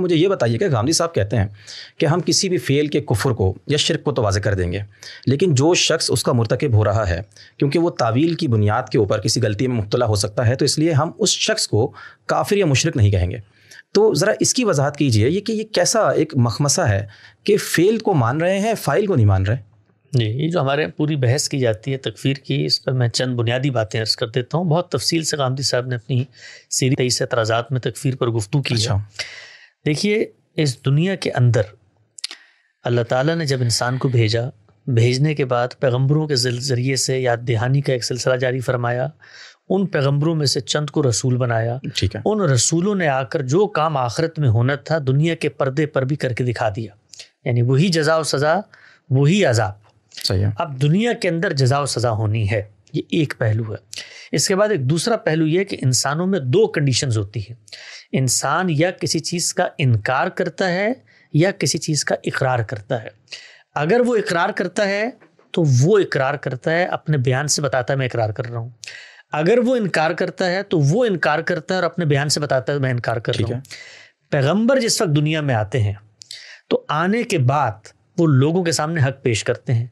मुझे ये बताइए कि गांधी साहब कहते हैं कि हम किसी भी फेल के कुफर को या शिरक को तो वाजे कर देंगे लेकिन जो शख्स उसका मरतकब हो रहा है क्योंकि वो तावील की बुनियाद के ऊपर किसी गलती में मुबतला हो सकता है तो इसलिए हम उस शख्स को काफिर या मुशरक नहीं कहेंगे तो ज़रा इसकी वजाहत कीजिए ये कि ये कैसा एक मखमसा है कि फेल को मान रहे हैं फ़ाइल को नहीं मान रहे जी ये जो हमारे पूरी बहस की जाती है तकफीर की इस पर मैं चंद बुनियादी बातें अर्ज कर देता हूँ बहुत तफसील से गांधी साहब ने अपनी सीरी तेईस एतराज़ा में तकफीर पर गुफ्तु की अच्छा। है देखिए इस दुनिया के अंदर अल्लाह ताला ने जब इंसान को भेजा भेजने के बाद पैगंबरों के ज़रिए से याद दहानी का एक सिलसिला जारी फरमाया उन पैगंबरों में से चंद को रसूल बनाया ठीक है उन रसूलों ने आकर जो काम आखिरत में होना था दुनिया के पर्दे पर भी करके दिखा दिया यानी वही जजा सज़ा वही अजाब सही है अब दुनिया के अंदर जजा सज़ा होनी है ये एक पहलू है इसके बाद एक दूसरा पहलू यह कि इंसानों में दो कंडीशंस होती है इंसान या किसी चीज़ का इनकार करता है या किसी चीज़ का इकरार करता है अगर वो इकरार करता है तो वो इकरार करता है अपने बयान से बताता है मैं इकरार कर रहा हूँ अगर वो इनकार करता है तो वो इनकार करता है और अपने बयान से बताता है मैं इनकार कर रहा हूँ पैगम्बर जिस वक्त दुनिया में आते हैं तो आने के बाद वो लोगों के सामने हक पेश करते हैं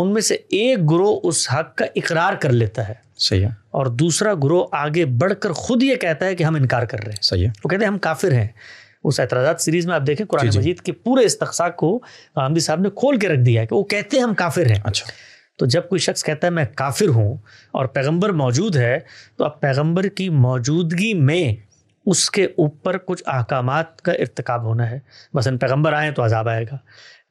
उनमें से एक ग्रोह उस हक का इकरार कर लेता है सही है और दूसरा ग्रोह आगे बढ़कर खुद ये कहता है कि हम इनकार कर रहे हैं सही है वो कहते हैं हम काफिर हैं उस एतराजा सीरीज में आप देखें कुरान मजीद के पूरे इस्तसा को गांधी साहब ने खोल के रख दिया है कि वो कहते हैं हम काफिर हैं अच्छा तो जब कोई शख्स कहता है मैं काफिर हूँ और पैगंबर मौजूद है तो अब पैगंबर की मौजूदगी में उसके ऊपर कुछ अहकाम का इरतकब होना है बसन पैगंबर आए तो अजाब आएगा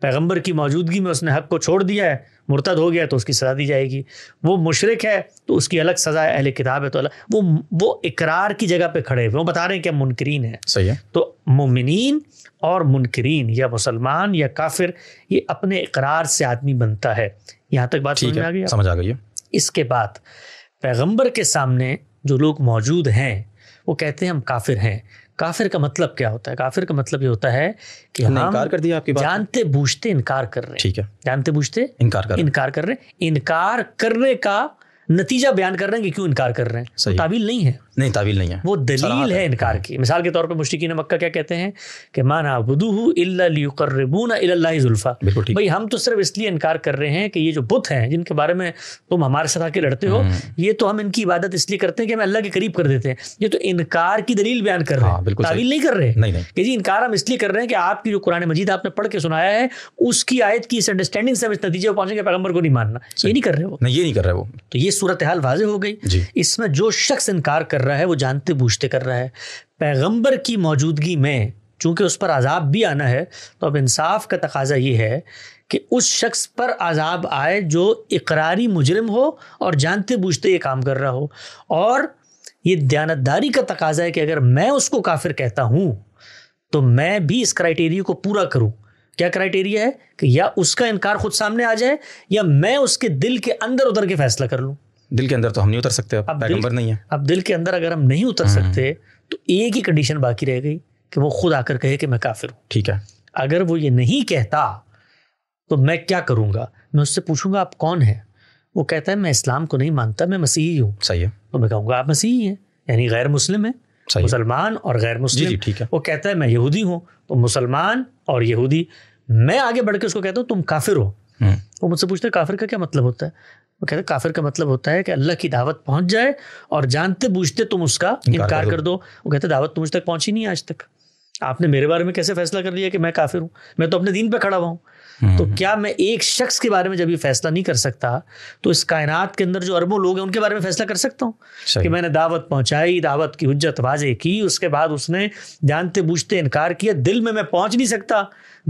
पैगंबर की मौजूदगी में उसने हक को छोड़ दिया है मुर्तद हो गया तो उसकी सज़ा दी जाएगी वो मुशरक है तो उसकी अलग सज़ा है अहल किताब है तो अलग वो वो इकरार की जगह पे खड़े हुए वो बता रहे हैं कि हम मुनकरीन हैं सही है तो मुमिन और मुनकरीन या मुसलमान या काफिर ये अपने इकरार से आदमी बनता है यहाँ तक बात समझ में आ गई समझ आ गई है इसके बाद पैगम्बर के सामने जो लोग मौजूद हैं वो कहते हैं हम काफिर हैं काफिर का मतलब क्या होता है काफिर का मतलब ये होता है कि हम हाँ, इनकार कर दिया आपकी बात जानते बूझते इनकार कर रहे हैं ठीक है जानते बूझते इनकार कर इनकार कर रहे हैं इनकार करने का नतीजा बयान कर रहे हैं कि क्यों इनकार कर रहे हैं ताबील नहीं है नहीं ताबील नहीं है वो दलील है इनकार की मिसाल के तौर पर मुश्किन ने मक्का क्या कहते हैं कि माना बुदू इबून जुल्फा भाई हम तो सिर्फ इसलिए इनकार कर रहे हैं कि ये जो बुत हैं जिनके बारे में तुम हमारे साथ आके लड़ते हो हम्म। ये तो हम इनकी इबादत इसलिए करते हैं कि हमें अल्लाह के करीब कर देते हैं ये तो इनकार की दलील बयान कर रहे हाँ, हैं ताबील नहीं कर रहे हैं जी इनकार हम इसलिए कर रहे हैं कि आपकी जो कुरान मजीद आपने पढ़ के सुनाया है उसकी आयत की इस अंडरस्टैंडिंग से हम इस नतीजे पर पहुंचेंगे पैगम्बर को नहीं मानना ये नहीं कर रहे वो ये नहीं कर रहे वो तो ये सूरत हाल वाज हो गई इसमें जो शख्स इनकार कर रहा है वो जानते बूझते कर रहा है पैगंबर की मौजूदगी में चूँकि उस पर आज़ाब भी आना है तो अब इंसाफ का तकाजा ये है कि उस शख्स पर आज़ाब आए जो इकरारी मुजरम हो और जानते बूझते ये काम कर रहा हो और ये दयानतदारी का तकाजा है कि अगर मैं उसको काफिर कहता हूँ तो मैं भी इस क्राइटेरिया को पूरा करूँ क्या क्राइटेरिया है कि या उसका इनकार खुद सामने आ जाए या मैं उसके दिल के अंदर उधर के फैसला कर लूँ दिल के अंदर तो हम नहीं उतर सकते अब पैगंबर नहीं है अब दिल के अंदर अगर हम नहीं उतर हम्म। सकते तो एक ही कंडीशन बाकी रह गई कि वो खुद आकर कहे कि मैं काफिर हूँ ठीक है अगर वो ये नहीं कहता तो मैं क्या करूँगा मैं उससे पूछूंगा आप कौन है वो कहता है मैं इस्लाम को नहीं मानता मैं मसीही हूँ सही है तो मैं कहूँगा आप मसीही हैं यानी गैर मुस्लिम है मुसलमान और गैर मुस्लिम ठीक है वो कहता है मैं यहूदी हूँ तो मुसलमान और यहूदी मैं आगे बढ़ के उसको कहता हूँ तुम काफिर हो हम्म। वो मुझसे पूछते हैं काफिर का क्या मतलब होता है वो कहते हैं काफिर का मतलब होता है कि अल्लाह की दावत पहुंच जाए और जानते बूझते तुम उसका इनकार कर दो वो कहते दावत मुझ तक पहुंची नहीं आज तक आपने मेरे बारे में कैसे फैसला कर लिया कि मैं काफिर हूं मैं तो अपने दीन पे खड़ा हुआ हम्म। तो क्या मैं एक शख्स के बारे में जब ये फैसला नहीं कर सकता तो इस कायनात के अंदर जो अरबों लोग हैं उनके बारे में फैसला कर सकता हूँ कि मैंने दावत पहुंचाई दावत की हजत वाजे की उसके बाद उसने जानते बूझते इनकार किया दिल में मैं पहुंच नहीं सकता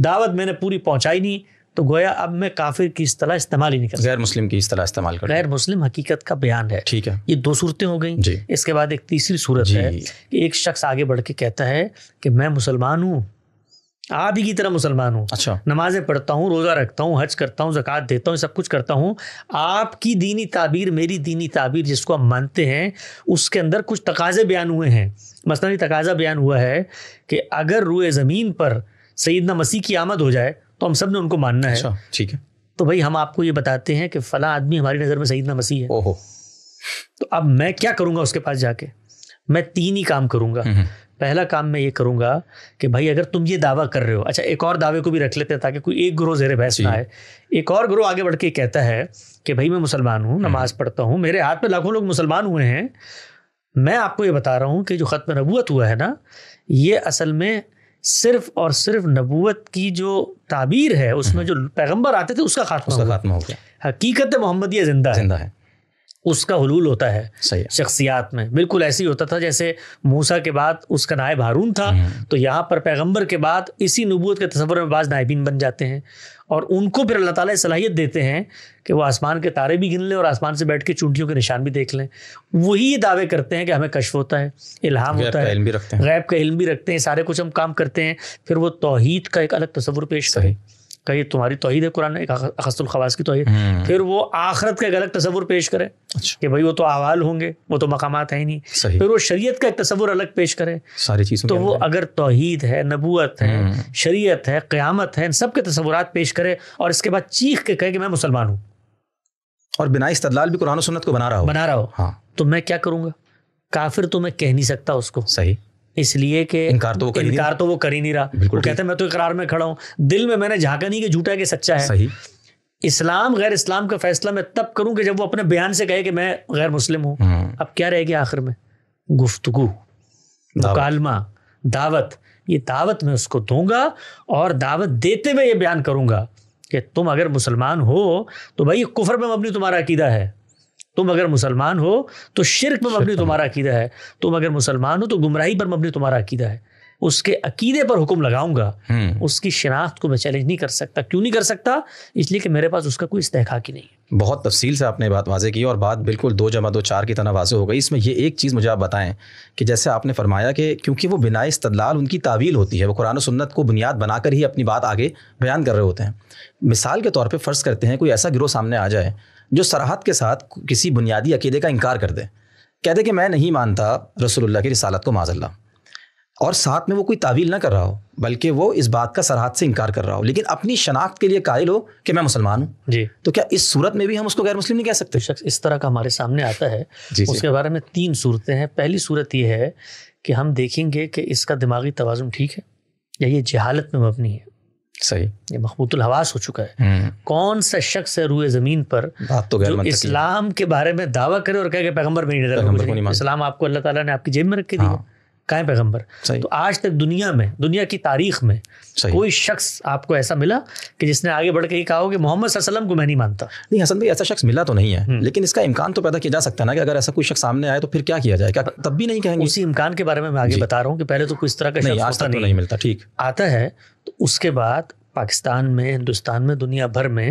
दावत मैंने पूरी पहुंचाई नहीं तो गोया अब मैं काफिर की तरह इस्तेमाल ही नहीं कर गैर मुस्लिम की तरह इस्तेमाल कर गैर मुस्लिम हकीकत का बयान है ठीक है ये दो सूरतें हो गई इसके बाद एक तीसरी सूरत है कि एक शख्स आगे बढ़ के कहता है कि मैं मुसलमान हूँ आप ही की तरह मुसलमान हूँ अच्छा नमाजें पढ़ता हूँ रोज़ा रखता हूँ हज करता हूँ जक़ात देता हूँ सब कुछ करता हूँ आपकी दीनी ताबीर मेरी दीनी ताबीर जिसको हम मानते हैं उसके अंदर कुछ तकाजे बयान हुए हैं मसला तकाजा बयान हुआ है कि अगर रुए ज़मीन पर सईदना मसीह की आमद हो जाए तो हम सब ने उनको मानना है अच्छा, ठीक है तो भाई हम आपको ये बताते हैं कि फला आदमी हमारी नज़र में सईदना मसीह है ओहो तो अब मैं क्या करूँगा उसके पास जाके मैं तीन ही काम करूँगा हम्म। पहला काम मैं ये करूँगा कि भाई अगर तुम ये दावा कर रहे हो अच्छा एक और दावे को भी रख लेते हैं ताकि कोई एक ग्रोह जेरे बहस ना आए एक और ग्रोह आगे बढ़ के कहता है कि भाई मैं मुसलमान हूँ हम्म। नमाज पढ़ता हूँ मेरे हाथ में लाखों लोग मुसलमान हुए हैं मैं आपको ये बता रहा हूँ कि जो ख़त्म नबूत हुआ है ना ये असल में सिर्फ और सिर्फ नबूत की जो ताबीर है उसमें हम्म। जो पैगंबर आते थे उसका खात्मा उसका खात्मा हो गया हकीकत मोहम्मद जिंदा जिंदा है उसका हलूल होता है शख्सियात में बिल्कुल ऐसे ही होता था जैसे मूसा के बाद उसका नायब हारून था हम्म। तो यहाँ पर पैगंबर के बाद इसी नबूत के तस्वर में बाज नायबीन बन जाते हैं और उनको फिर अल्लाह ताली सलाहियत देते हैं कि वो आसमान के तारे भी गिन लें और आसमान से बैठ के चूंटियों के निशान भी देख लें वही ये दावे करते हैं कि हमें कश्फ होता है इल्हाम होता है गैब का इल्म भी रखते हैं सारे कुछ हम काम करते हैं फिर वो तोहहीद का एक अलग तस्वुर पेश करें कहीं तुम्हारी तोहहीद है कुरान एक अखस्तुल खवास की तोहद हम्म। फिर वो आखरत का गलत तस्वुर पेश करे अच्छा। कि भाई वो तो आवाल होंगे वो तो मकाम है ही नहीं फिर वो शरीयत का एक तस्वुर अलग पेश करे सारी चीज़ तो वो अगर तोहहीद है नबूत है हम्म। शरीयत है क़्यामत है इन सब के तस्वुर पेश करे और इसके बाद चीख के कहे कि मैं मुसलमान हूँ और बिना इस्तलाल भी कुरान सुनत को बना रहा हो बना रहा हो हाँ तो मैं क्या करूँगा काफिर तो मैं कह नहीं सकता उसको सही इसलिए कि इनकार तो वो कर इनकार तो वो कर ही नहीं रहा वो कहते मैं तो इकरार में खड़ा हूं दिल में मैंने झाका नहीं कि झूठा है कि सच्चा है सही इस्लाम गैर इस्लाम का फैसला मैं तब करूं कि जब वो अपने बयान से कहे कि मैं गैर मुस्लिम हूं हम्म। अब क्या रहेगी आखिर में गुफ्तगु मुकालमा दावत ये दावत मैं उसको दूंगा और दावत देते हुए ये बयान करूंगा कि तुम अगर मुसलमान हो तो भाई कुफर में मबनी तुम्हारा अकीदा है तुम अगर मुसलमान हो तो शिरक पर मबनी तुम्हारा अकीदा है तुम अगर मुसलमान हो तो गुमराही पर मबनी तुम्हारा अकीदा है उसके अकीदे पर हुक्म लगाऊंगा हम्म। उसकी शिनाख्त को मैं चैलेंज नहीं कर सकता क्यों नहीं कर सकता इसलिए कि मेरे पास उसका कोई इस्तेखा ही नहीं है बहुत तफसील से आपने बात वाजे की और बात बिल्कुल दो जमा दो चार की तरह वाजे हो गई इसमें ये एक चीज़ मुझे आप बताएं कि जैसे आपने फरमाया कि क्योंकि वो बिना इस्तलाल उनकी तावील होती है वो कुरान सुन्नत को बुनियाद बनाकर ही अपनी बात आगे बयान कर रहे होते हैं मिसाल के तौर पर फ़र्ज़ करते हैं कोई ऐसा गिरोह सामने आ जाए जो सराहत के साथ किसी बुनियादी अकीदे का इनकार कर दे कह दे कि मैं नहीं मानता रसोल्ला की रिसालत को माजल्ला और साथ में वो कोई तावील ना कर रहा हो बल्कि वो इस बात का सरहद से इनकार कर रहा हो लेकिन अपनी शनाख्त के लिए कायल हो कि मैं मुसलमान हूँ जी तो क्या इस सूरत में भी हम उसको गैर मुस्लिम नहीं कह सकते शख्स इस तरह का हमारे सामने आता है जी उसके जी। बारे में तीन सूरतें हैं पहली सूरत यह है कि हम देखेंगे कि इसका दिमागी तोज़ुन ठीक है या ये जहालत में मबनी है सही ये मखबूतुल हवास हो चुका है हम्म। कौन सा शख्स है रूए ज़मीन पर तो जो इस्लाम के बारे में दावा करे और कहे पैगम्बर मेरी नजर इस्लाम आपको अल्लाह ताला ने आपकी जेब में रखे दी दिया हाँ। कायम पैगम्बर तो आज तक दुनिया में दुनिया की तारीख में कोई शख्स आपको ऐसा मिला कि जिसने आगे बढ़ के ही कहा कि मोहम्मद वसलम को मैं नहीं मानता नहीं हसन भाई ऐसा शख्स मिला तो नहीं है हम्म। लेकिन इसका इम्कान तो पैदा किया जा सकता है ना कि अगर ऐसा कोई शख्स सामने आए तो फिर क्या किया जाए क्या तब भी नहीं कहेंगे उसी इम्कान के बारे में मैं आगे बता रहा हूँ कि पहले तो कुछ तरह का नहीं आज तो नहीं मिलता ठीक आता है तो उसके बाद पाकिस्तान में हिंदुस्तान में दुनिया भर में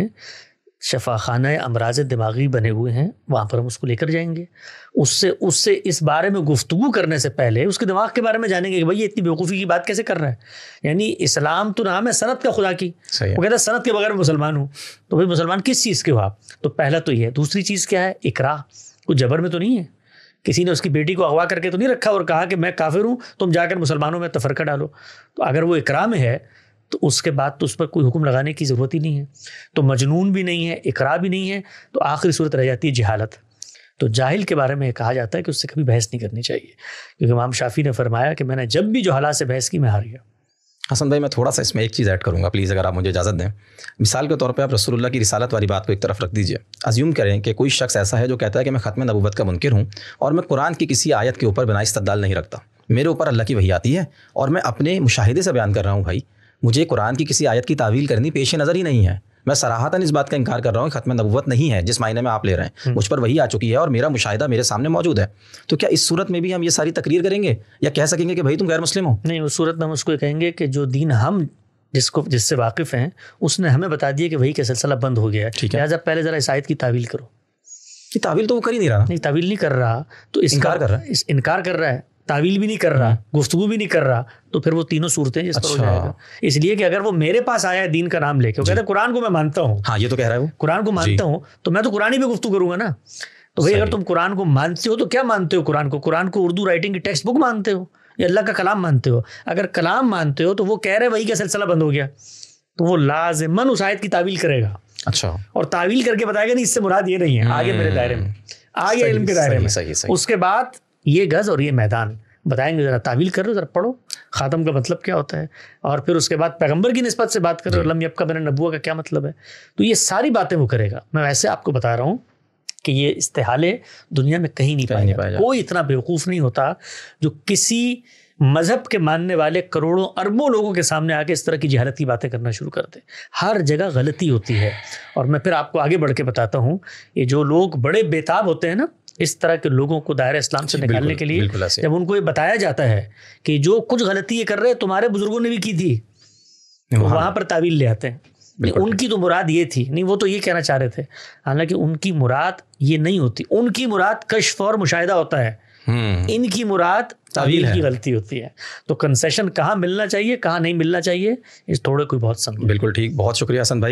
शफा खाना अमराज दिमागी बने हुए हैं वहाँ पर हम उसको लेकर जाएंगे उससे उससे इस बारे में गुफ्तु करने से पहले उसके दिमाग के बारे में जानेंगे कि भाई ये इतनी बेवकूफ़ी की बात कैसे कर रहा है यानी इस्लाम तो नाम है सनत का खुदा की वो कहता है सनत के बगैर मुसलमान हूँ तो भाई मुसलमान किस चीज़ के हो आप तो पहला तो ये है दूसरी चीज़ क्या है इकरा कुछ जबर में तो नहीं है किसी ने उसकी बेटी को अगवा करके तो नहीं रखा और कहा कि मैं काफिर हूँ तुम जाकर मुसलमानों में तफरका डालो तो अगर वो इकरा में है तो उसके बाद तो उस पर कोई हुक्म लगाने की ज़रूरत ही नहीं है तो मजनून भी नहीं है इकरा भी नहीं है तो आखिरी सूरत रह जाती है जहालत तो जाहिल के बारे में कहा जाता है कि उससे कभी बहस नहीं करनी चाहिए क्योंकि इमाम शाफी ने फरमाया कि मैंने जब भी जो हालात से बहस की मैं हार गया हसन भाई मैं थोड़ा सा इसमें एक चीज़ ऐड करूँगा प्लीज़ अगर आप मुझे इजाज़त दें मिसाल के तौर पर आप रसूलुल्लाह की रिसालत वाली बात को एक तरफ रख दीजिए अज्यूम करें कि कोई शख्स ऐसा है जो कहता है कि मैं ख़त्म नबूबत का मुनकर हूँ और मैं कुरान की किसी आयत के ऊपर बिना इस्तदाल नहीं रखता मेरे ऊपर अल्लाह की वही आती है और मैं अपने मुशाहिदे से बयान कर रहा हूँ भाई मुझे कुरान की किसी आयत की तावील करनी पेश नज़र ही नहीं है मैं सराहतन इस बात का इनकार कर रहा हूँ खत्म नबूत नहीं है जिस मायने में आप ले रहे हैं हम्म। मुझ पर वही आ चुकी है और मेरा मुशाहिदा मेरे सामने मौजूद है तो क्या इस सूरत में भी हम ये सारी तकरीर करेंगे या कह सकेंगे कि भाई तुम गैर मुस्लिम हो नहीं उस सूरत में हम उसको कहेंगे कि जो दीन हम जिसको जिससे वाकिफ़ हैं उसने हमें बता दिया कि वही का सिलसिला बंद हो गया है ठीक है लिहाजा पहले ज़रा इस आयत की तावील करो तावील तो वो कर ही नहीं रहा नहीं तावील नहीं कर रहा तो इनकार कर रहा है इस इनकार कर रहा है तावील भी नहीं कर रहा गुफ्तु भी नहीं कर रहा तो फिर वो तीनों सूरतें जिस अच्छा। पर हो अच्छा। जाएगा इसलिए कि अगर वो मेरे पास आया है दीन का नाम लेके वो कहते कुरान को मैं मानता हूँ हाँ ये तो कह रहा है वो कुरान को मानता हूँ तो मैं तो कुरान ही पे गुफ्तु करूंगा ना तो भाई अगर तुम कुरान को मानते हो तो क्या मानते हो कुरान को कुरान को उर्दू राइटिंग की टेक्स्ट बुक मानते हो या अल्लाह का कलाम मानते हो अगर कलाम मानते हो तो वो कह रहे वही का सिलसिला बंद हो गया तो वो लाजमन उस आयत की तावील करेगा अच्छा और तावील करके बताएगा नहीं इससे मुराद ये नहीं है आगे मेरे हम्म। दायरे में आगे इल्म के दायरे में उसके बाद ये गज़ और ये मैदान बताएंगे ज़रा तावील करो ज़रा पढ़ो ख़ातम का मतलब क्या होता है और फिर उसके बाद पैगंबर की नस्बत से बात करो लम यब का मेरा नबुआ का क्या मतलब है तो ये सारी बातें वो करेगा मैं वैसे आपको बता रहा हूँ कि ये इस्तेहाले दुनिया में कहीं नहीं पाए कोई इतना बेवकूफ़ नहीं होता जो किसी मज़हब के मानने वाले करोड़ों अरबों लोगों के सामने आके इस तरह की जहालत की बातें करना शुरू कर दे हर जगह गलती होती है और मैं फिर आपको आगे बढ़ के बताता हूँ ये जो लोग बड़े बेताब होते हैं ना इस तरह के लोगों को दायरा इस्लाम से निकालने के लिए जब उनको ये बताया जाता है कि जो कुछ गलती ये कर रहे हैं तुम्हारे बुजुर्गों ने भी की थी तो वहाँ पर तावील ले आते हैं नहीं उनकी तो मुराद ये थी नहीं वो तो ये कहना चाह रहे थे हालांकि उनकी मुराद ये नहीं होती उनकी मुराद कश्फ और मुशाहिदा होता है हम्म। इनकी मुराद तावील की गलती होती है तो कंसेशन कहाँ मिलना चाहिए कहाँ नहीं मिलना चाहिए इस थोड़े कोई बहुत समझ बिल्कुल ठीक बहुत शुक्रिया हसन भाई